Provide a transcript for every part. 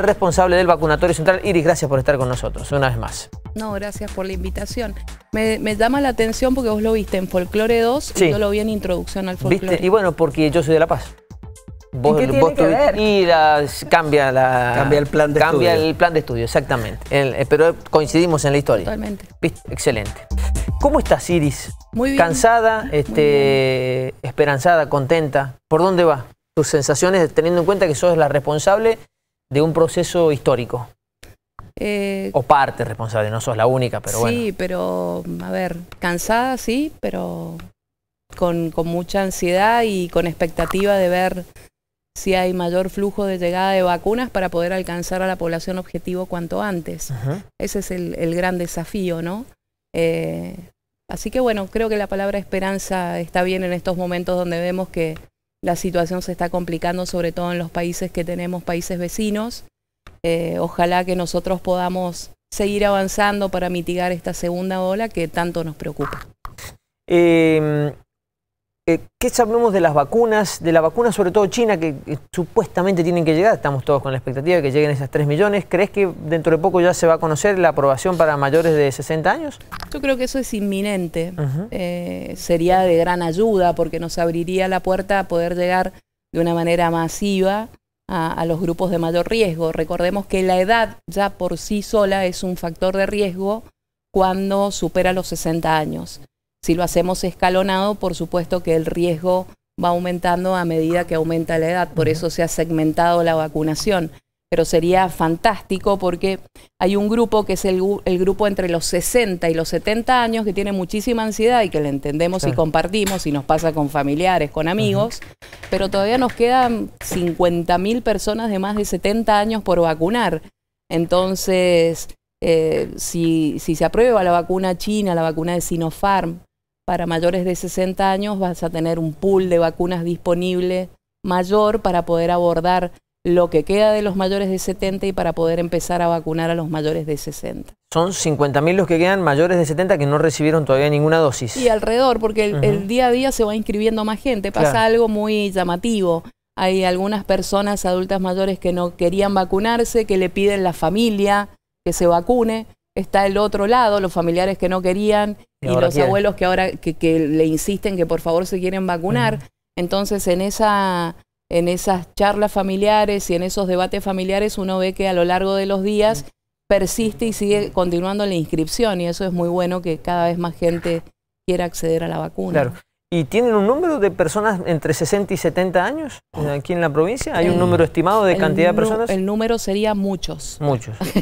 responsable del vacunatorio central. Iris, gracias por estar con nosotros una vez más. No, gracias por la invitación. Me, llama la atención porque vos lo viste en Folclore 2 y yo lo vi en Introducción al Folclore. Y bueno, porque yo soy de La Paz. Vos, ¿Qué Y cambia, la, cambia el plan de cambia el plan de estudio, exactamente. Eh, pero coincidimos en la historia. Totalmente. Excelente. ¿Cómo estás, Iris? Muy bien. ¿Cansada, este, esperanzada, contenta? ¿Por dónde va? Tus sensaciones, teniendo en cuenta que sos la responsable de un proceso histórico? Eh, o parte responsable, no sos la única, pero sí, bueno. Sí, pero, a ver, cansada sí, pero con, mucha ansiedad y con expectativa de ver si hay mayor flujo de llegada de vacunas para poder alcanzar a la población objetivo cuanto antes. Ese es el, gran desafío, ¿no? Eh, así que bueno, creo que la palabra esperanza está bien en estos momentos donde vemos que la situación se está complicando sobre todo en los países que tenemos países vecinos. Eh, ojalá que nosotros podamos seguir avanzando para mitigar esta segunda ola que tanto nos preocupa. Em, eh, ¿Qué sabemos de las vacunas, de la vacuna sobre todo China, que, eh, supuestamente tienen que llegar? Estamos todos con la expectativa de que lleguen esas 3 millones. ¿Crees que dentro de poco ya se va a conocer la aprobación para mayores de 60 años? Yo creo que eso es inminente. Eh, sería de gran ayuda porque nos abriría la puerta a poder llegar de una manera masiva a, a los grupos de mayor riesgo. Recordemos que la edad ya por sí sola es un factor de riesgo cuando supera los 60 años. Si lo hacemos escalonado, por supuesto que el riesgo va aumentando a medida que aumenta la edad. Por eso se ha segmentado la vacunación. Pero sería fantástico porque hay un grupo que es el, grupo entre los 60 y los 70 años que tiene muchísima ansiedad y que le entendemos y compartimos y nos pasa con familiares, con amigos. Pero todavía nos quedan mil personas de más de 70 años por vacunar. Entonces, eh, si, si se aprueba la vacuna china, la vacuna de Sinopharm, para mayores de 60 años vas a tener un pool de vacunas disponible mayor para poder abordar lo que queda de los mayores de 70 y para poder empezar a vacunar a los mayores de 60. Son 50.000 los que quedan mayores de 70 que no recibieron todavía ninguna dosis. Y alrededor, porque el, día a día se va inscribiendo más gente. Pasa algo muy llamativo. Hay algunas personas adultas mayores que no querían vacunarse, que le piden la familia que se vacune está el otro lado, los familiares que no querían y, los abuelos que ahora que, le insisten que por favor se quieren vacunar. Entonces en esa en esas charlas familiares y en esos debates familiares uno ve que a lo largo de los días persiste y sigue continuando la inscripción y eso es muy bueno que cada vez más gente quiera acceder a la vacuna. ¿Y tienen un número de personas entre 60 y 70 años eh, aquí en la provincia? ¿Hay un eh, número estimado de cantidad de personas? El número sería muchos. Muchos.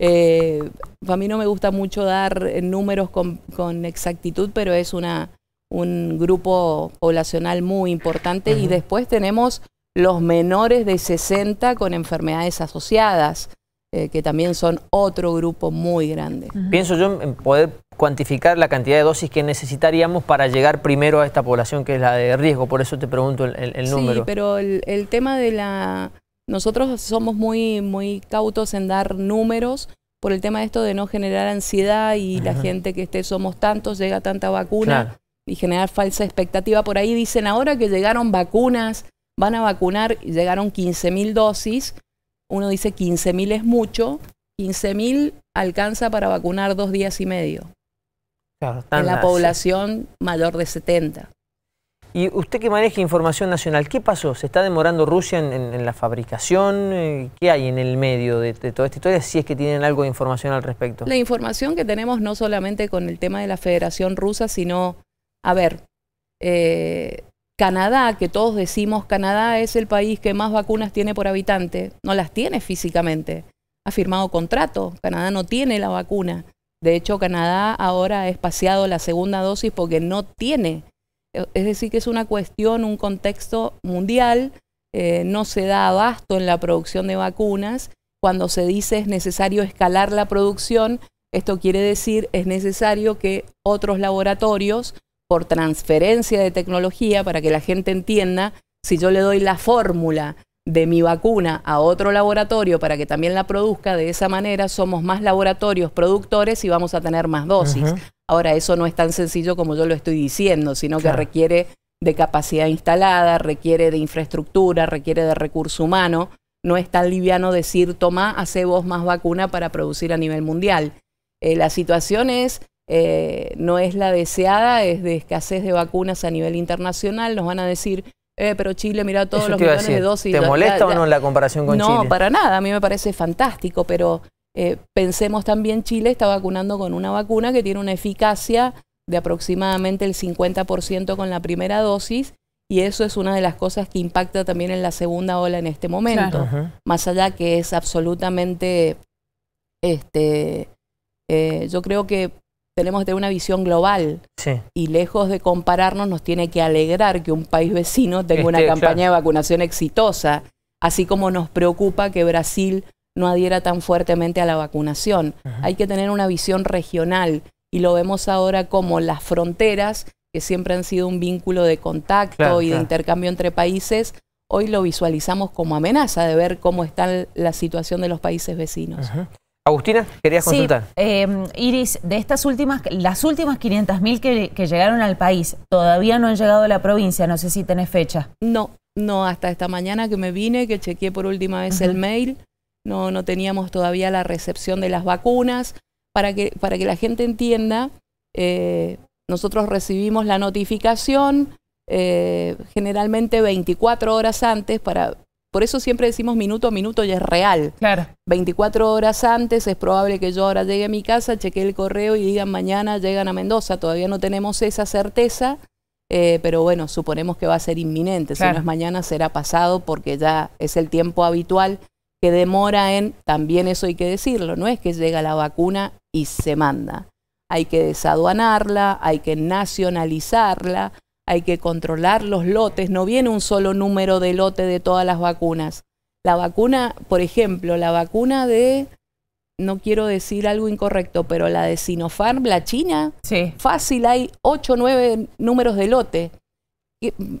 Eh, a mí no me gusta mucho dar números con, exactitud, pero es una, un grupo poblacional muy importante. Y después tenemos los menores de 60 con enfermedades asociadas. que también son otro grupo muy grande. Pienso yo en poder cuantificar la cantidad de dosis que necesitaríamos para llegar primero a esta población que es la de riesgo, por eso te pregunto el, número. Sí, pero el, tema de la... Nosotros somos muy, muy cautos en dar números por el tema de esto de no generar ansiedad y la gente que esté somos tantos, llega tanta vacuna y generar falsa expectativa. Por ahí dicen ahora que llegaron vacunas, van a vacunar, y llegaron 15.000 dosis. Uno dice 15.000 es mucho, 15.000 alcanza para vacunar dos días y medio en la población mayor de 70. Y usted que maneja información nacional, ¿qué pasó? ¿Se está demorando Rusia en, la fabricación? Eh, ¿Qué hay en el medio de, toda esta historia? Si es que tienen algo de información al respecto. La información que tenemos no solamente con el tema de la Federación Rusa, sino, a ver, eh, Canadá, que todos decimos Canadá es el país que más vacunas tiene por habitante, no las tiene físicamente. Ha firmado contrato, Canadá no tiene la vacuna. De hecho, Canadá ahora ha espaciado la segunda dosis porque no tiene. E, es decir, que es una cuestión, un contexto mundial, eh, no se da abasto en la producción de vacunas. Cuando se dice es necesario escalar la producción, esto quiere decir es necesario que otros laboratorios, por transferencia de tecnología, para que la gente entienda, si yo le doy la fórmula de mi vacuna a otro laboratorio para que también la produzca, de esa manera somos más laboratorios productores y vamos a tener más dosis. Ahora, eso no es tan sencillo como yo lo estoy diciendo, sino que requiere de capacidad instalada, requiere de infraestructura, requiere de recurso humano. No es tan liviano decir, toma, hace vos más vacuna para producir a nivel mundial. Eh, la situación es, eh, no es la deseada, es de escasez de vacunas a nivel internacional. Nos van a decir, eh, pero Chile, mira todos los millones de dosis. ¿Te molesta o no la comparación con Chile? No, para nada, a mí me parece fantástico, pero eh, pensemos también Chile está vacunando con una vacuna que tiene una eficacia de aproximadamente el 50% con la primera dosis y eso es una de las cosas que impacta también en la segunda ola en este momento. Más allá que es absolutamente, este, eh, yo creo que tenemos que tener una visión global. Y lejos de compararnos, nos tiene que alegrar que un país vecino tenga este, una campaña de vacunación exitosa, así como nos preocupa que Brasil no adhiera tan fuertemente a la vacunación. Hay que tener una visión regional y lo vemos ahora como las fronteras, que siempre han sido un vínculo de contacto y de intercambio entre países, hoy lo visualizamos como amenaza de ver cómo está la situación de los países vecinos. Agustina, querías consultar. Eh, Iris, de estas últimas, las últimas 500.000 que, que llegaron al país, todavía no han llegado a la provincia, no sé si tenés fecha. No, no, hasta esta mañana que me vine, que chequeé por última vez el mail, no, no teníamos todavía la recepción de las vacunas. Para que, para que la gente entienda, eh, nosotros recibimos la notificación eh, generalmente 24 horas antes para por eso siempre decimos minuto a minuto y es real. Claro. 24 horas antes es probable que yo ahora llegue a mi casa, cheque el correo y digan mañana llegan a Mendoza. Todavía no tenemos esa certeza, eh, pero bueno, suponemos que va a ser inminente. Si no es mañana, será pasado porque ya es el tiempo habitual que demora en, también eso hay que decirlo, no es que llega la vacuna y se manda. Hay que desaduanarla, hay que nacionalizarla, hay que controlar los lotes, no viene un solo número de lote de todas las vacunas. La vacuna, por ejemplo, la vacuna de, no quiero decir algo incorrecto, pero la de Sinopharm, la china, fácil hay 8 o 9 números de lote.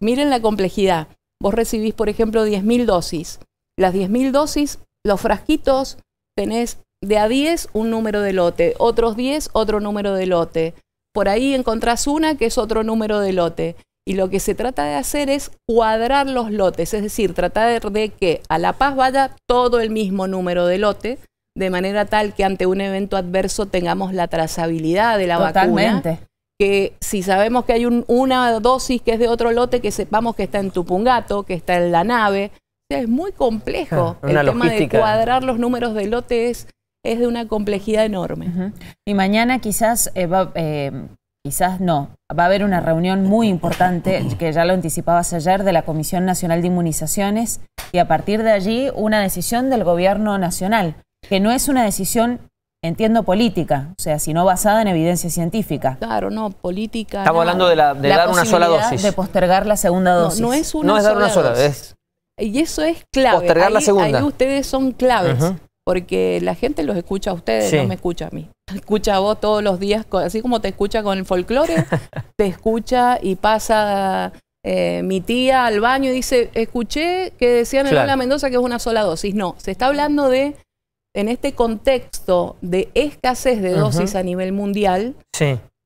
miren la complejidad. Vos recibís, por ejemplo, 10.000 dosis. Las 10.000 dosis, los frasquitos, tenés de a 10 un número de lote, otros 10 otro número de lote por ahí encontrás una que es otro número de lote. Y lo que se trata de hacer es cuadrar los lotes, es decir, tratar de que a La Paz vaya todo el mismo número de lote, de manera tal que ante un evento adverso tengamos la trazabilidad de la vacuna. Que si sabemos que hay una dosis que es de otro lote, que sepamos que está en Tupungato, que está en la nave. es muy complejo. Ah, el tema de cuadrar los números de lotes es de una complejidad enorme. Y mañana quizás eh, eh, quizás no. Va a haber una reunión muy importante, que ya lo anticipabas ayer, de la Comisión Nacional de Inmunizaciones y a partir de allí una decisión del gobierno nacional, que no es una decisión, entiendo, política, o sea, sino basada en evidencia científica. Claro, no, política. Estamos hablando de, la, dar una sola dosis. De postergar la segunda dosis. No, es una dar una sola, dosis. Y eso es clave. Postergar la segunda. ustedes son claves porque la gente los escucha a ustedes, no me escucha a mí. Escucha a vos todos los días, así como te escucha con el folclore, te escucha y pasa eh, mi tía al baño y dice, escuché que decían en la Mendoza que es una sola dosis. No, se está hablando de, en este contexto de escasez de dosis a nivel mundial,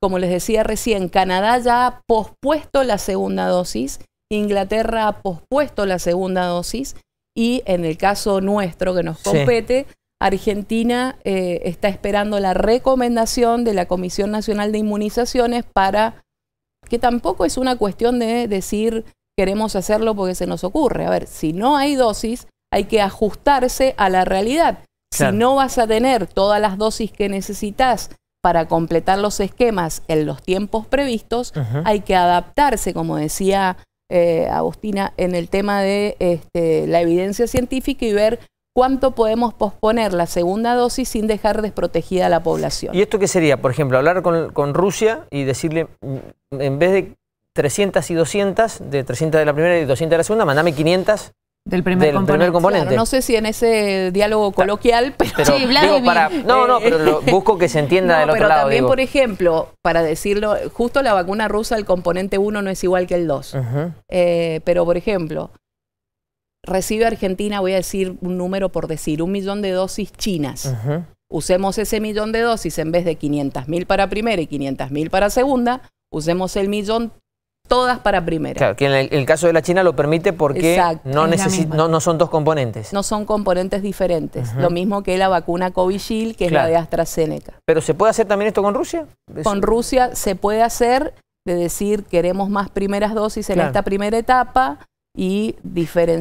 como les decía recién, Canadá ya ha pospuesto la segunda dosis, Inglaterra ha pospuesto la segunda dosis, y en el caso nuestro que nos compete, Argentina eh, está esperando la recomendación de la Comisión Nacional de Inmunizaciones para, que tampoco es una cuestión de decir queremos hacerlo porque se nos ocurre. A ver, si no hay dosis, hay que ajustarse a la realidad. Si no vas a tener todas las dosis que necesitas para completar los esquemas en los tiempos previstos, hay que adaptarse, como decía eh, Agustina, en el tema de este, la evidencia científica y ver cuánto podemos posponer la segunda dosis sin dejar desprotegida a la población. ¿Y esto qué sería? Por ejemplo, hablar con, con Rusia y decirle, en vez de 300 y 200, de 300 de la primera y 200 de la segunda, mandame 500 del primer componente. no sé si en ese diálogo coloquial, pero, no, no, eh, pero busco que se entienda de del otro pero También, por ejemplo, para decirlo, justo la vacuna rusa, el componente 1 no es igual que el 2. Eh, pero, por ejemplo, recibe Argentina, voy a decir un número por decir, un millón de dosis chinas. Usemos ese millón de dosis en vez de 500.000 para primera y 500.000 para segunda, usemos el millón todas para primera. Claro, que en el, caso de la China lo permite porque no, son dos componentes. No son componentes diferentes. Lo mismo que la vacuna Covishield, que es la de AstraZeneca. ¿Pero se puede hacer también esto con Rusia? Con Rusia se puede hacer, de decir, queremos más primeras dosis en esta primera etapa, y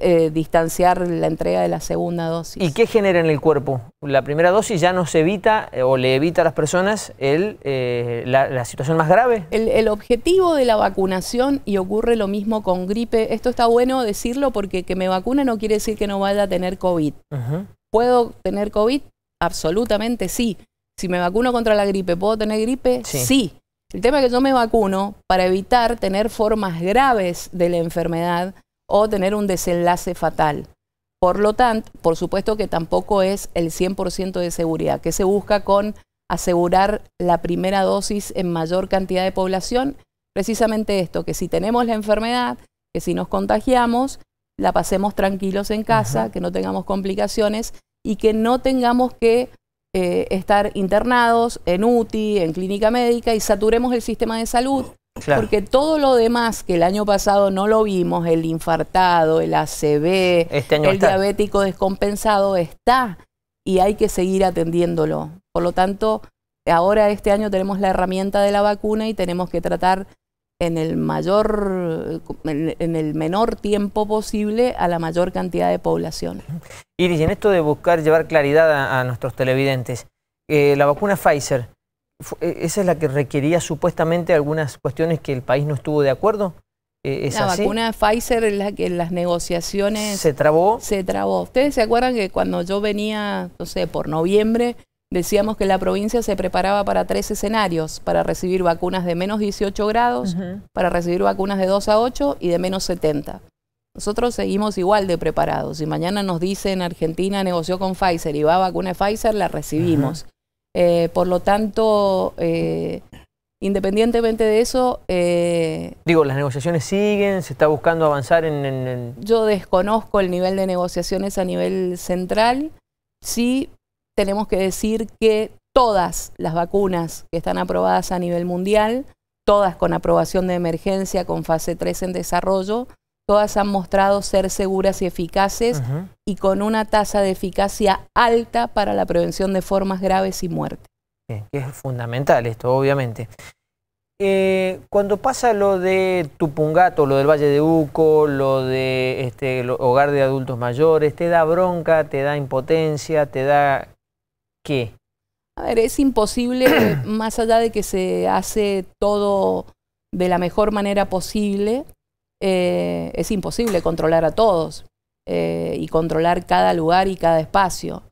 eh, distanciar la entrega de la segunda dosis. ¿Y qué genera en el cuerpo? La primera dosis ya nos evita eh, o le evita a las personas el, eh, la, situación más grave. El, objetivo de la vacunación, y ocurre lo mismo con gripe, esto está bueno decirlo porque que me vacune no quiere decir que no vaya a tener COVID. ¿Puedo tener COVID? Absolutamente sí. Si me vacuno contra la gripe, ¿puedo tener gripe? sí. sí. El tema es que yo me vacuno para evitar tener formas graves de la enfermedad o tener un desenlace fatal. Por lo tanto, por supuesto que tampoco es el 100% de seguridad, que se busca con asegurar la primera dosis en mayor cantidad de población, precisamente esto, que si tenemos la enfermedad, que si nos contagiamos, la pasemos tranquilos en casa, que no tengamos complicaciones y que no tengamos que eh, estar internados en UTI, en clínica médica y saturemos el sistema de salud porque todo lo demás que el año pasado no lo vimos, el infartado, el ACV, este el diabético descompensado, está y hay que seguir atendiéndolo. Por lo tanto, ahora este año tenemos la herramienta de la vacuna y tenemos que tratar en el mayor, en el menor tiempo posible a la mayor cantidad de población. Iris, en esto de buscar llevar claridad a, nuestros televidentes, eh, la vacuna Pfizer, eh, esa es la que requería supuestamente algunas cuestiones que el país no estuvo de acuerdo. Eh, ¿Es la vacuna Pfizer la que en las negociaciones... ¿Se trabó? Se trabó. ¿Ustedes se acuerdan que cuando yo venía, no sé, por noviembre, decíamos que la provincia se preparaba para tres escenarios, para recibir vacunas de menos 18 grados, para recibir vacunas de 2 a 8 y de menos 70? Nosotros seguimos igual de preparados. Si mañana nos dicen Argentina negoció con Pfizer y va a vacuna Pfizer, la recibimos. Eh, por lo tanto, eh, independientemente de eso... Eh, Digo, las negociaciones siguen, se está buscando avanzar en, en, Yo desconozco el nivel de negociaciones a nivel central. Sí tenemos que decir que todas las vacunas que están aprobadas a nivel mundial, todas con aprobación de emergencia, con fase 3 en desarrollo, todas han mostrado ser seguras y eficaces y con una tasa de eficacia alta para la prevención de formas graves y muerte. Es fundamental esto, obviamente. Eh, cuando pasa lo de Tupungato, lo del Valle de Uco, lo de este hogar de adultos mayores, ¿te da bronca, te da impotencia, te da qué? A ver, es imposible, más allá de que se hace todo de la mejor manera posible, eh, es imposible controlar a todos eh, y controlar cada lugar y cada espacio.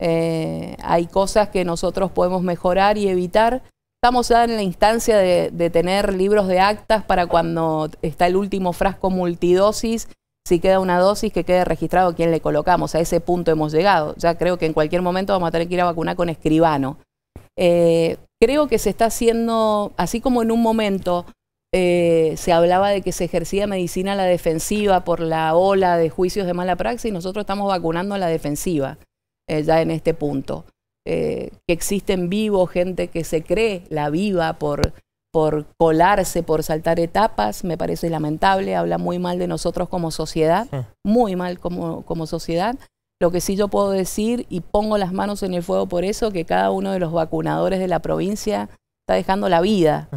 Eh, hay cosas que nosotros podemos mejorar y evitar. Estamos ya en la instancia de, tener libros de actas para cuando está el último frasco multidosis si queda una dosis, que quede registrado quién le colocamos. A ese punto hemos llegado. Ya creo que en cualquier momento vamos a tener que ir a vacunar con escribano. creo que se está haciendo, así como en un momento eh, se hablaba de que se ejercía medicina a la defensiva por la ola de juicios de mala praxis, y nosotros estamos vacunando a la defensiva eh, ya en este punto. Eh, que existen vivos, gente que se cree la viva por, por colarse, por saltar etapas, me parece lamentable, habla muy mal de nosotros como sociedad, muy mal como, como sociedad. Lo que sí yo puedo decir, y pongo las manos en el fuego por eso, que cada uno de los vacunadores de la provincia está dejando la vida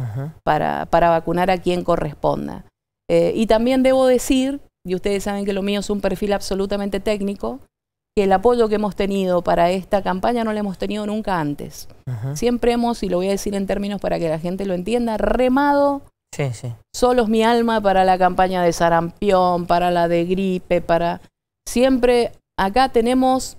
para, vacunar a quien corresponda. Eh, y también debo decir, y ustedes saben que lo mío es un perfil absolutamente técnico, que el apoyo que hemos tenido para esta campaña no lo hemos tenido nunca antes. Siempre hemos, y lo voy a decir en términos para que la gente lo entienda, remado solo es mi alma para la campaña de sarampión, para la de gripe, para... Siempre acá tenemos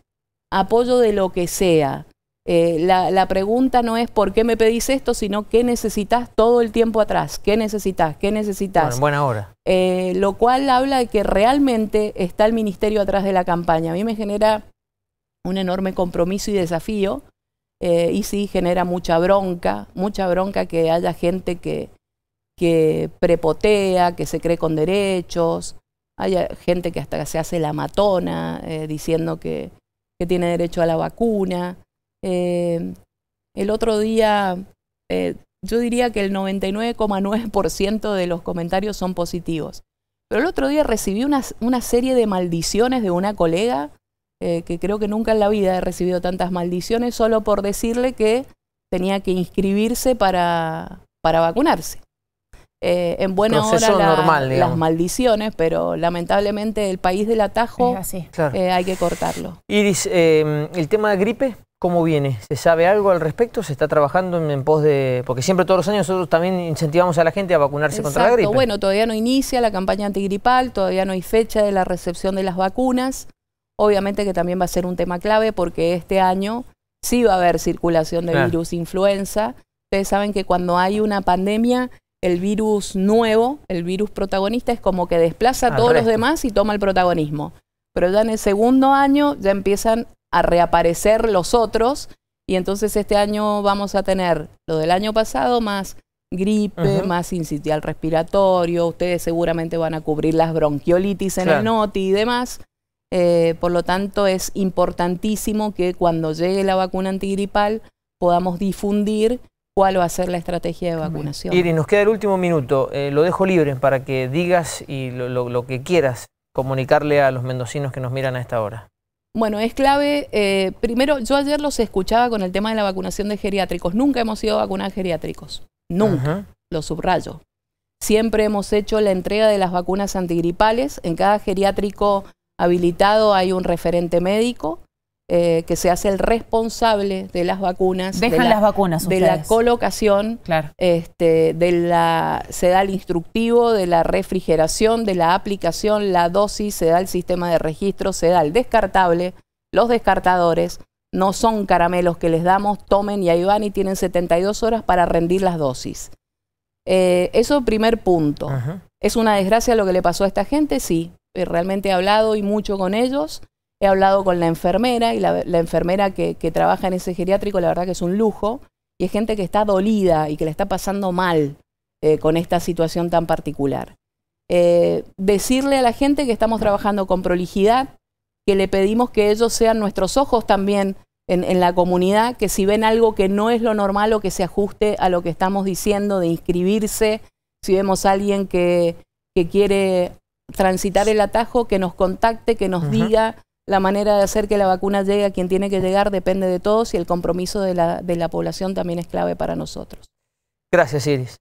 apoyo de lo que sea. Eh, la, pregunta no es por qué me pedís esto, sino qué necesitas todo el tiempo atrás, qué necesitas, qué necesitas. en buena hora. Eh, lo cual habla de que realmente está el ministerio atrás de la campaña. A mí me genera un enorme compromiso y desafío, eh, y sí genera mucha bronca, mucha bronca que haya gente que, que prepotea, que se cree con derechos, haya gente que hasta se hace la matona diciendo que, que tiene derecho a la vacuna. Eh, el otro día, eh, yo diría que el 99,9% de los comentarios son positivos. Pero el otro día recibí una, serie de maldiciones de una colega, eh, que creo que nunca en la vida he recibido tantas maldiciones, solo por decirle que tenía que inscribirse para, vacunarse. en buena hora las maldiciones, pero lamentablemente el país del atajo hay que cortarlo. Iris, ¿el tema de gripe? ¿Cómo viene? ¿Se sabe algo al respecto? ¿Se está trabajando en, pos de...? Porque siempre todos los años nosotros también incentivamos a la gente a vacunarse contra la gripe. Bueno, todavía no inicia la campaña antigripal, todavía no hay fecha de la recepción de las vacunas. Obviamente que también va a ser un tema clave porque este año sí va a haber circulación de virus influenza. Ustedes saben que cuando hay una pandemia, el virus nuevo, el virus protagonista, es como que desplaza a todos los demás y toma el protagonismo. Pero ya en el segundo año ya empiezan a reaparecer los otros. Y entonces este año vamos a tener lo del año pasado más gripe, más incitial respiratorio, ustedes seguramente van a cubrir las bronquiolitis en el NOTI y demás. Eh, por lo tanto, es importantísimo que cuando llegue la vacuna antigripal podamos difundir cuál va a ser la estrategia de vacunación. Iri, nos queda el último minuto. Eh, lo dejo libre para que digas y lo que quieras comunicarle a los mendocinos que nos miran a esta hora. Bueno, es clave. Eh, primero, yo ayer los escuchaba con el tema de la vacunación de geriátricos. Nunca hemos sido a vacunar geriátricos. Nunca. Lo subrayo. Siempre hemos hecho la entrega de las vacunas antigripales. En cada geriátrico habilitado hay un referente médico. Eh, que se hace el responsable de las vacunas. Dejan de la, las vacunas. De la colocación, este, de la, se da el instructivo, de la refrigeración, de la aplicación, la dosis, se da el sistema de registro, se da el descartable, los descartadores. No son caramelos que les damos, tomen y ahí van y tienen 72 horas para rendir las dosis. Eh, eso primer punto. ¿Es una desgracia lo que le pasó a esta gente? Sí, realmente he hablado y mucho con ellos He hablado con la enfermera y la, enfermera que, trabaja en ese geriátrico, la verdad que es un lujo, y es gente que está dolida y que la está pasando mal eh, con esta situación tan particular. Eh, decirle a la gente que estamos trabajando con prolijidad, que le pedimos que ellos sean nuestros ojos también en, la comunidad, que si ven algo que no es lo normal o que se ajuste a lo que estamos diciendo de inscribirse, si vemos a alguien que, quiere transitar el atajo, que nos contacte, que nos diga la manera de hacer que la vacuna llegue a quien tiene que llegar depende de todos y el compromiso de la, de la población también es clave para nosotros. Gracias, Iris.